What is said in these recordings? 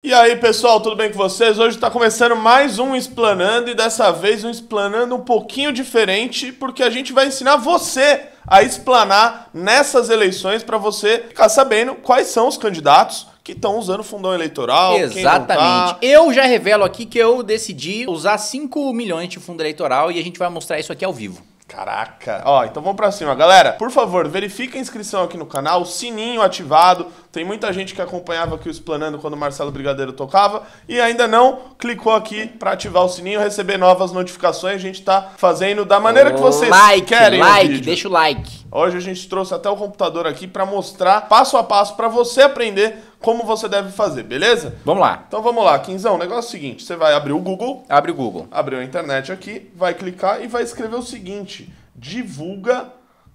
E aí pessoal, tudo bem com vocês? Hoje está começando mais um Explanando e dessa vez um Explanando um pouquinho diferente, porque a gente vai ensinar você a explanar nessas eleições para você ficar sabendo quais são os candidatos que estão usando fundão eleitoral. Tá. Exatamente. Tá. Eu já revelo aqui que eu decidi usar 5 milhões de fundo eleitoral e a gente vai mostrar isso aqui ao vivo. Caraca! Ó, então vamos pra cima. Galera, por favor, verifique a inscrição aqui no canal, sininho ativado. Tem muita gente que acompanhava aqui o Explanando quando o Marcelo Brigadeiro tocava e ainda não clicou aqui pra ativar o sininho, receber novas notificações. A gente tá fazendo da maneira que vocês like, querem. Like, deixa o like. Hoje a gente trouxe até o computador aqui pra mostrar passo a passo pra você aprender como você deve fazer, beleza? Vamos lá. Então vamos lá, Quinzão. O negócio é o seguinte: você vai abrir o Google. Abre o Google. Abriu a internet aqui, vai clicar e vai escrever o seguinte: divulga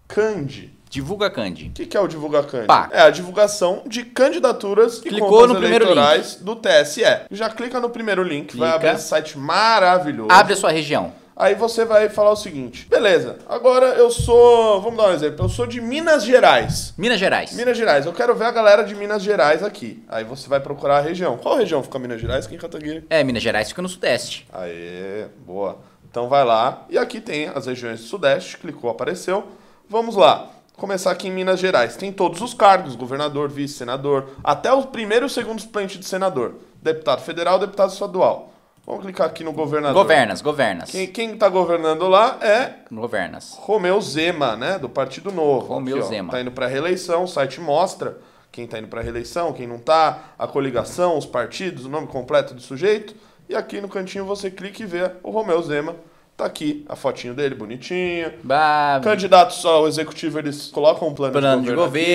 Candy. Divulga Candy. O que, que, é o Divulga Candy? Pá. É a divulgação de candidaturas e Clicou contas no primeiro eleitorais link. do TSE. Já clica no primeiro link, clica. vai abrir esse site maravilhoso. Abre a sua região. Aí você vai falar o seguinte: beleza, agora eu sou. Vamos dar um exemplo. Eu sou de Minas Gerais. Minas Gerais. Minas Gerais. Eu quero ver a galera de Minas Gerais aqui. Aí você vai procurar a região. Qual região fica Minas Gerais? Quem Cataguiri? É, Minas Gerais fica no Sudeste. Aê, boa. Então vai lá. E aqui tem as regiões do Sudeste. Clicou, apareceu. Vamos lá começar aqui em Minas Gerais. Tem todos os cargos: governador, vice, senador, até o primeiro e o segundo suplente de senador, deputado federal, deputado estadual. Vamos clicar aqui no governador. Governas, governas. Quem, está governando lá é. Governas. Romeu Zema, né? Do Partido Novo. Romeu aqui, ó, Zema. Está indo para reeleição, o site mostra quem está indo para reeleição, quem não está, a coligação, os partidos, o nome completo do sujeito. E aqui no cantinho você clica e vê o Romeu Zema Tá aqui a fotinho dele, bonitinha. Bah, Candidatos ao executivo, eles colocam um plano, plano de governo. De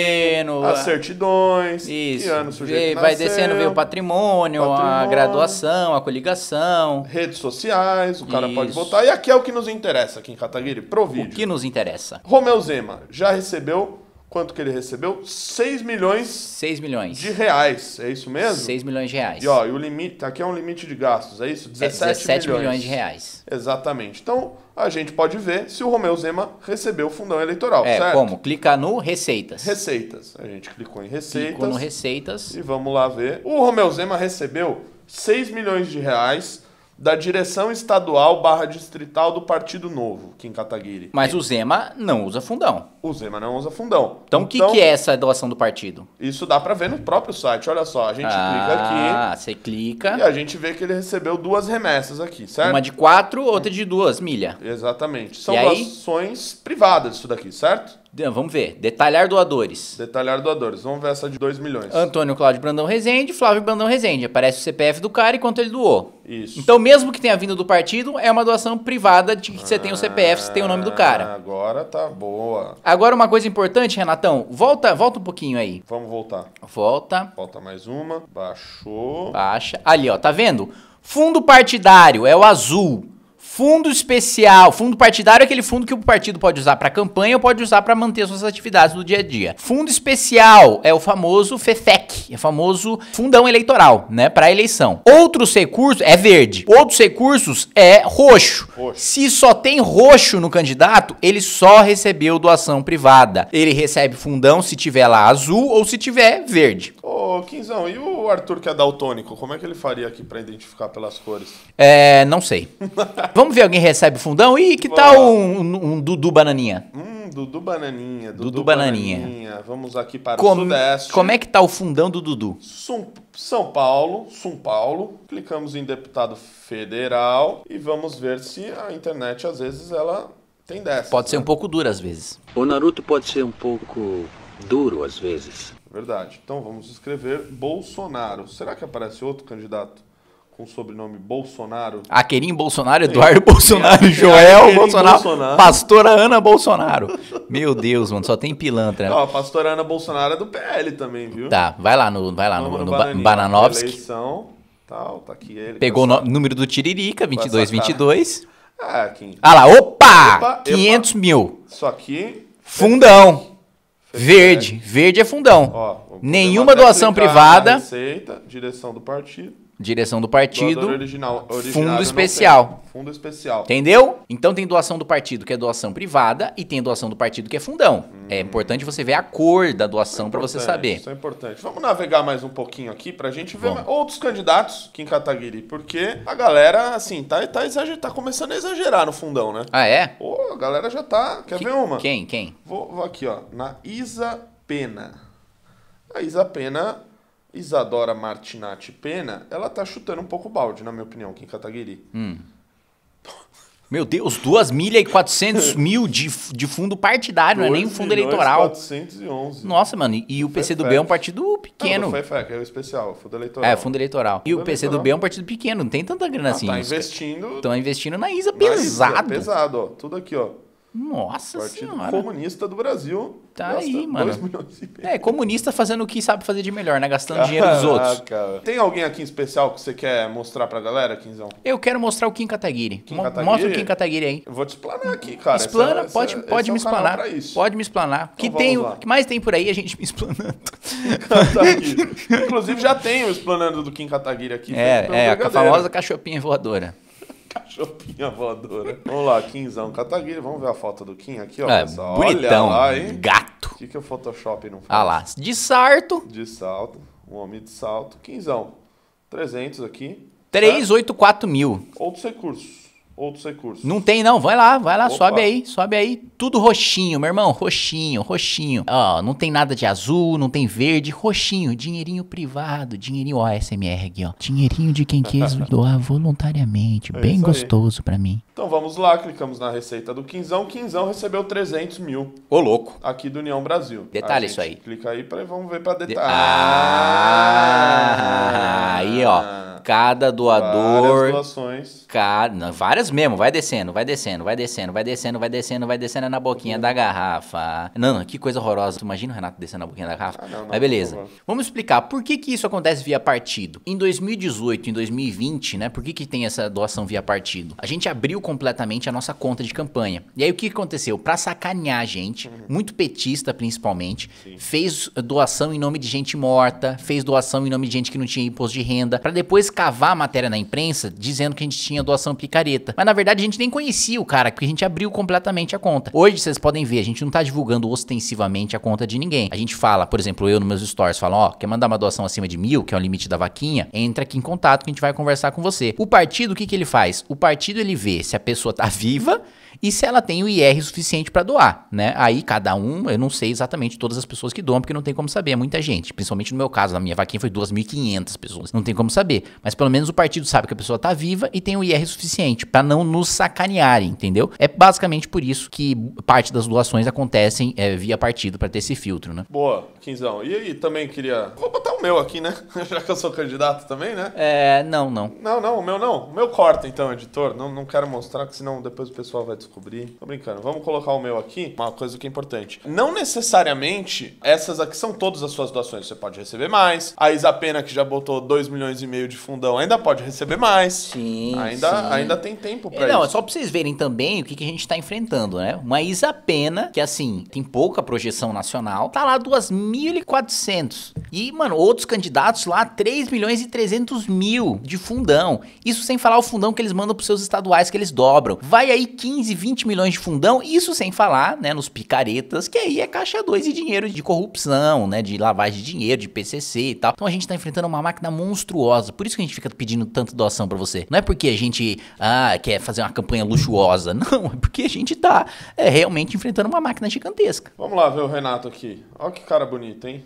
governo as certidões. Isso. Que ano sujeito vê, Vai nasceu, descendo, ver o patrimônio, patrimônio, a graduação, a coligação. Redes sociais, o cara isso. pode votar. E aqui é o que nos interessa aqui em Cataguiri, pro vídeo. O que nos interessa? Romeu Zema já recebeu Quanto que ele recebeu? 6 milhões. 6 milhões. De reais, é isso mesmo? 6 milhões de reais. E, ó, e o limite, tá aqui é um limite de gastos, é isso? 17, é 17 milhões. milhões de reais. Exatamente. Então, a gente pode ver se o Romeu Zema recebeu o fundão eleitoral, é, certo? como? Clica no Receitas. Receitas. A gente clicou em Receitas. Clicou no Receitas. E vamos lá ver. O Romeu Zema recebeu 6 milhões de reais da direção estadual barra distrital do Partido Novo, Kim Kataguiri. Mas o Zema não usa fundão. O Zema não usa fundão. Então o então, que, é essa doação do partido? Isso dá para ver no próprio site. Olha só, a gente ah, clica aqui. Ah, você clica. E a gente vê que ele recebeu duas remessas aqui, certo? Uma de quatro, outra de duas milha. Exatamente. São doações privadas isso daqui, certo? Vamos ver. Detalhar doadores. Detalhar doadores. Vamos ver essa de 2 milhões. Antônio Cláudio Brandão Rezende, Flávio Brandão Rezende. Aparece o CPF do cara e quanto ele doou. Isso. Então, mesmo que tenha vindo do partido, é uma doação privada de que ah, você tem o ah, CPF, você tem o nome do cara. Agora tá boa. Agora, uma coisa importante, Renatão. Volta, volta um pouquinho aí. Vamos voltar. Volta. Volta mais uma. Baixou. Baixa. Ali, ó. Tá vendo? Fundo partidário é o azul. Fundo especial, fundo partidário é aquele fundo que o partido pode usar para campanha ou pode usar para manter suas atividades do dia a dia. Fundo especial é o famoso FEFEC, é o famoso fundão eleitoral, né, para eleição. Outros recursos é verde, outros recursos é roxo. roxo. Se só tem roxo no candidato, ele só recebeu doação privada. Ele recebe fundão se tiver lá azul ou se tiver verde. Ô, Quinzão, e o Arthur que é daltônico, como é que ele faria aqui para identificar pelas cores? É, não sei. Vamos ver alguém recebe fundão? E que tal um, um, Dudu Bananinha? Hum, Dudu Bananinha. Dudu, Dudu bananinha. bananinha. Vamos aqui para como, o Sudeste. Como é que tá o fundão do Dudu? Sum, São Paulo, São Paulo. Clicamos em deputado federal e vamos ver se a internet às vezes ela tem dessa. Pode ser né? um pouco dura às vezes. O Naruto pode ser um pouco duro às vezes. Verdade. Então vamos escrever Bolsonaro. Será que aparece outro candidato com o sobrenome Bolsonaro? Aquerim Bolsonaro, Eduardo Bolsonaro, Joel Aquerim Bolsonaro, Bolsonaro, pastora Ana Bolsonaro. Meu Deus, mano, só tem pilantra. Né? Ó, a pastora Ana Bolsonaro é do PL também, viu? Tá, vai lá no, vai lá no, no, no Bananovski. Eleição, tal, tá aqui ele. Tá Pegou o número do Tiririca, 2222. Ah, quem... ah lá, opa! opa 500 epa. mil. Isso aqui... Fundão. Verde. Verde é fundão. Ó, Nenhuma doação privada. Receita, direção do partido. Direção do partido. Doador original. Fundo especial. Fundo especial. Entendeu? Então tem doação do partido que é doação privada e tem doação do partido que é fundão. É hum. importante você ver a cor da doação é para você saber. Isso é importante. Vamos navegar mais um pouquinho aqui pra gente ver outros candidatos aqui em Cataguiri, porque a galera, assim, tá, tá, exager... tá começando a exagerar no fundão, né? Ah, é? Pô, a galera já tá. Quer que... ver uma? Quem? Quem? Vou, vou aqui, ó. Na Isa Pena. A Isa Pena Isadora Martinati Pena, ela tá chutando um pouco balde, na minha opinião, aqui em Cataguiri. Hum. Meu Deus, duas milhas e 400 mil de, de fundo partidário, não é nem fundo eleitoral. 411. Nossa, mano, e o PC do B é um partido pequeno. Não, FEFEC, é o especial, fundo eleitoral. É, fundo eleitoral. E fundo o PC do B é um partido pequeno, não tem tanta grana ah, assim. Tá investindo. Estão investindo na ISA na é pesado. ISA, pesado, ó. Tudo aqui, ó. Nossa Partido senhora. comunista do Brasil. Tá aí, mano. É, comunista fazendo o que sabe fazer de melhor, né? Gastando Caraca. dinheiro dos outros. Tem alguém aqui em especial que você quer mostrar pra galera, Quinzão? Eu quero mostrar o Kim Kataguiri. Kim Kataguiri? Mostra o Kim Kataguiri aí. Eu vou te explanar aqui, cara. Explana, é- pode, é- pode esse é me é explanar. Pode me explanar. Então que tem, o que mais tem por aí a gente me explanando. Tá Inclusive já tem o explanando do Kim Kataguiri aqui. É, é a famosa cachopinha voadora. Cachopinha voadora. Vamos lá, Quinzão Cataguiri. Vamos ver a foto do Kim aqui, ó. É, Bonitão. Olha lá, hein? Gato. O que, que o Photoshop não faz? Ah lá, de sarto. De salto. Um homem de salto. Quinzão. 300 aqui. 384 mil. Outros recursos outros recursos? Não tem, não. Vai lá, vai lá, Opa. sobe aí, sobe aí. Tudo roxinho, meu irmão. Roxinho, roxinho. Ó, não tem nada de azul, não tem verde, roxinho. Dinheirinho privado, dinheirinho, ó, SMR aqui, ó. Dinheirinho de quem quis doar voluntariamente. É bem gostoso para mim. Então vamos lá, clicamos na receita do Quinzão. Quinzão recebeu 300 mil. Ô, louco. Aqui do União Brasil. Detalhe isso aí. Clica aí para vamos ver para detalhe. Ah, ah, aí, ó. Cada doador. Várias doações. Cada, várias mesmo. Vai descendo, vai descendo, vai descendo, vai descendo, vai descendo, vai descendo na boquinha uhum. da garrafa. Não, não, que coisa horrorosa. Tu imagina o Renato descendo na boquinha da garrafa? Ah, não, não, Mas beleza. Vamos explicar por que, que isso acontece via partido. Em 2018, em 2020, né? Por que, que tem essa doação via partido? A gente abriu completamente a nossa conta de campanha. E aí o que aconteceu? Para sacanear a gente, uhum. muito petista principalmente, Sim. fez eh, doação em nome de gente morta, fez doação em nome de gente que não tinha imposto de renda, para depois cavar a matéria na imprensa dizendo que a gente tinha doação picareta. Mas na verdade a gente nem conhecia o cara, porque a gente abriu completamente a conta. Hoje vocês podem ver, a gente não tá divulgando ostensivamente a conta de ninguém. A gente fala, por exemplo, eu nos meus stories falo, ó, quer mandar uma doação acima de mil, que é o limite da vaquinha, entra aqui em contato que a gente vai conversar com você. O partido, o que que ele faz? O partido ele vê se a a pessoa está viva e se ela tem o IR suficiente para doar, né? Aí cada um, eu não sei exatamente todas as pessoas que doam, porque não tem como saber, é muita gente. Principalmente no meu caso, na minha vaquinha foi 2.500 pessoas, não tem como saber. Mas pelo menos o partido sabe que a pessoa tá viva e tem o IR suficiente para não nos sacanearem, entendeu? É basicamente por isso que parte das doações acontecem é, via partido para ter esse filtro, né? Boa, Quinzão. E aí, também queria... Vou botar o meu aqui, né? Já que eu sou candidato também, né? É, não, não. Não, não, o meu não. O meu corta então, editor. Não, não quero mostrar, que senão depois o pessoal vai descobrir. Tô brincando. Vamos colocar o meu aqui. Uma coisa que é importante. Não necessariamente essas aqui são todas as suas doações. Você pode receber mais. A Isa Pena, que já botou 2 milhões e meio de fundão, ainda pode receber mais. Sim. Ainda, sim. ainda tem tempo é, pra não, isso. Não, é só pra vocês verem também o que, que a gente tá enfrentando, né? Uma Isa Pena, que assim, tem pouca projeção nacional, tá lá 2.400. E, mano, outros candidatos lá, 3 milhões e 300 mil de fundão. Isso sem falar o fundão que eles mandam pros seus estaduais, que eles dobram. Vai aí 15, 20 milhões de fundão, isso sem falar né, nos picaretas, que aí é caixa 2 e dinheiro de corrupção, né, de lavagem de dinheiro, de PCC e tal. Então a gente está enfrentando uma máquina monstruosa, por isso que a gente fica pedindo tanto doação para você. Não é porque a gente ah, quer fazer uma campanha luxuosa, não, é porque a gente tá é, realmente enfrentando uma máquina gigantesca. Vamos lá ver o Renato aqui. Olha que cara bonito, hein?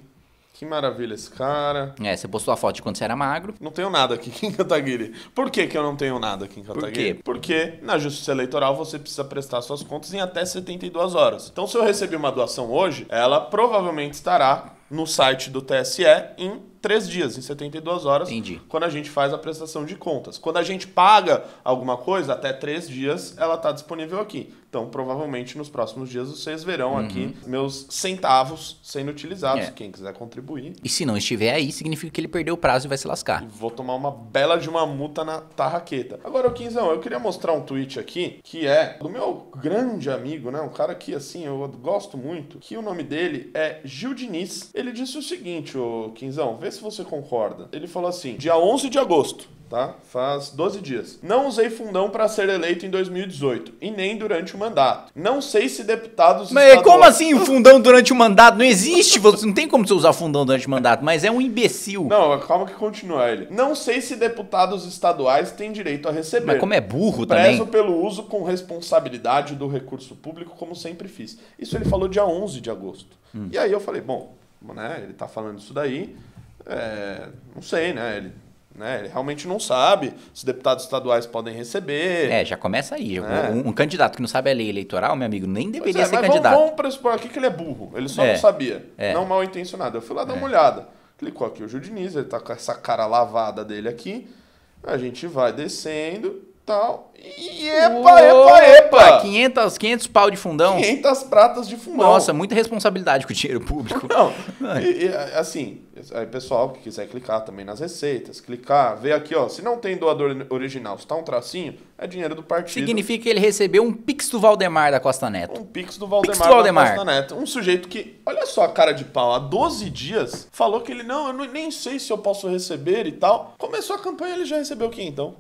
Que maravilha esse cara. É, você postou a foto de quando você era magro. Não tenho nada aqui em Cataguiri. Por que, que eu não tenho nada aqui em Cataguiri? Por quê? Porque na Justiça Eleitoral você precisa prestar suas contas em até 72 horas. Então, se eu recebi uma doação hoje, ela provavelmente estará no site do TSE em três dias, em 72 horas, Entendi. quando a gente faz a prestação de contas. Quando a gente paga alguma coisa, até três dias ela está disponível aqui. Então, provavelmente nos próximos dias vocês verão uhum. aqui meus centavos sendo utilizados. É. Quem quiser contribuir. E se não estiver aí, significa que ele perdeu o prazo e vai se lascar. E vou tomar uma bela de uma multa na tarraqueta. Agora, Quinzão, eu queria mostrar um tweet aqui que é do meu grande amigo, né? Um cara que, assim, eu gosto muito, que o nome dele é Gil Diniz. Ele disse o seguinte, ô Quinzão, vê se você concorda. Ele falou assim: dia 11 de agosto, tá? Faz 12 dias. Não usei fundão para ser eleito em 2018 e nem durante o mandato. Não sei se deputados. Mas é estaduais... como assim o fundão durante o mandato? Não existe, você não tem como você usar fundão durante o mandato, mas é um imbecil. Não, calma que continua ele. Não sei se deputados estaduais têm direito a receber. Mas como é burro Prezo também. Prezo pelo uso com responsabilidade do recurso público, como sempre fiz. Isso ele falou dia 11 de agosto. Hum. E aí eu falei, bom, né, ele tá falando isso daí é, não sei, né? Ele, né? Ele realmente não sabe se deputados estaduais podem receber. É, já começa aí. Né? Um, um, candidato que não sabe a lei eleitoral, meu amigo, nem deveria é, ser mas candidato. Vamos, vamos pressupor aqui que ele é burro. Ele só é. não sabia. É. Não mal intencionado. Eu fui lá dar é. uma olhada. Clicou aqui o Judiniz, ele tá com essa cara lavada dele aqui. A gente vai descendo tal. E epa, epa, epa! 500, 500 pau de fundão? 500 pratas de fundão. Nossa, muita responsabilidade com o dinheiro público. Não, e, e, assim, aí pessoal que quiser clicar também nas receitas, clicar, ver aqui, ó, se não tem doador original, se tá um tracinho, é dinheiro do partido. Significa que ele recebeu um pix do Valdemar da Costa Neto. Um pix do Valdemar, pix do Valdemar. da Costa Neto. Um sujeito que, olha só a cara de pau, há 12 dias, falou que ele, não, eu nem sei se eu posso receber e tal. Começou a campanha, ele já recebeu o quê então?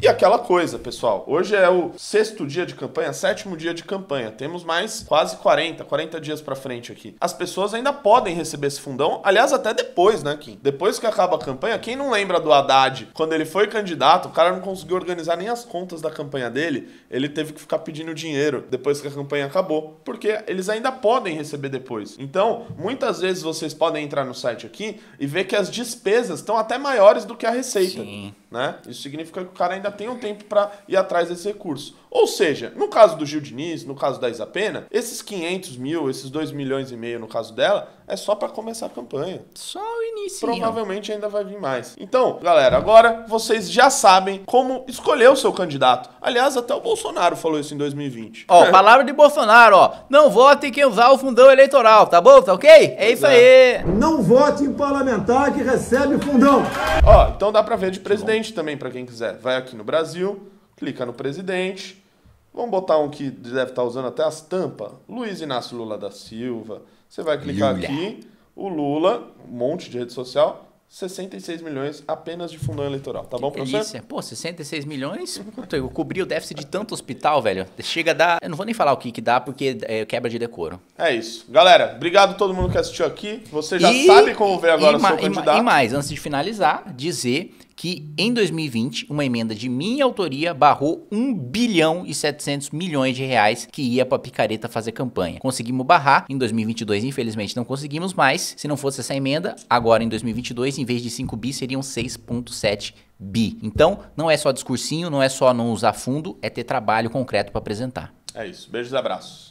E aquela coisa, pessoal, hoje é o sexto dia de campanha, sétimo dia de campanha. Temos mais quase 40, 40 dias para frente aqui. As pessoas ainda podem receber esse fundão, aliás, até depois, né, Kim? Depois que acaba a campanha, quem não lembra do Haddad? Quando ele foi candidato, o cara não conseguiu organizar nem as contas da campanha dele, ele teve que ficar pedindo dinheiro depois que a campanha acabou, porque eles ainda podem receber depois. Então, muitas vezes vocês podem entrar no site aqui e ver que as despesas estão até maiores do que a receita, Sim. né? Isso significa que o cara ainda ainda tenham tempo para ir atrás desse recurso. Ou seja, no caso do Gil Diniz, no caso da Isa Pena, esses 500 mil, esses 2 milhões e meio no caso dela, é só para começar a campanha. Só início. Provavelmente ainda vai vir mais. Então, galera, agora vocês já sabem como escolher o seu candidato. Aliás, até o Bolsonaro falou isso em 2020. Ó, é. palavra de Bolsonaro, ó. Não vote em quem usar o fundão eleitoral, tá bom? Tá ok? É isso é. aí. Não vote em parlamentar que recebe fundão. Ó, então dá pra ver de presidente também, para quem quiser. Vai aqui no Brasil, clica no presidente. Vamos botar um que deve estar tá usando até as tampas. Luiz Inácio Lula da Silva. Você vai clicar Lula. aqui o Lula, um monte de rede social, 66 milhões apenas de fundão eleitoral. Tá que bom pra você? Pô, 66 milhões? Puta, eu cobri o déficit de tanto hospital, velho. Chega a dar. Eu não vou nem falar o que, que dá, porque é, quebra de decoro. É isso. Galera, obrigado a todo mundo que assistiu aqui. Você já e, sabe como ver agora o seu candidato. E mais, antes de finalizar, dizer que em 2020 uma emenda de minha autoria barrou 1 bilhão e 700 milhões de reais que ia para picareta fazer campanha. Conseguimos barrar em 2022, infelizmente não conseguimos mais. Se não fosse essa emenda, agora em 2022 em vez de 5 bi seriam 6.7 bi. Então, não é só discursinho, não é só não usar fundo, é ter trabalho concreto para apresentar. É isso. Beijos e abraços.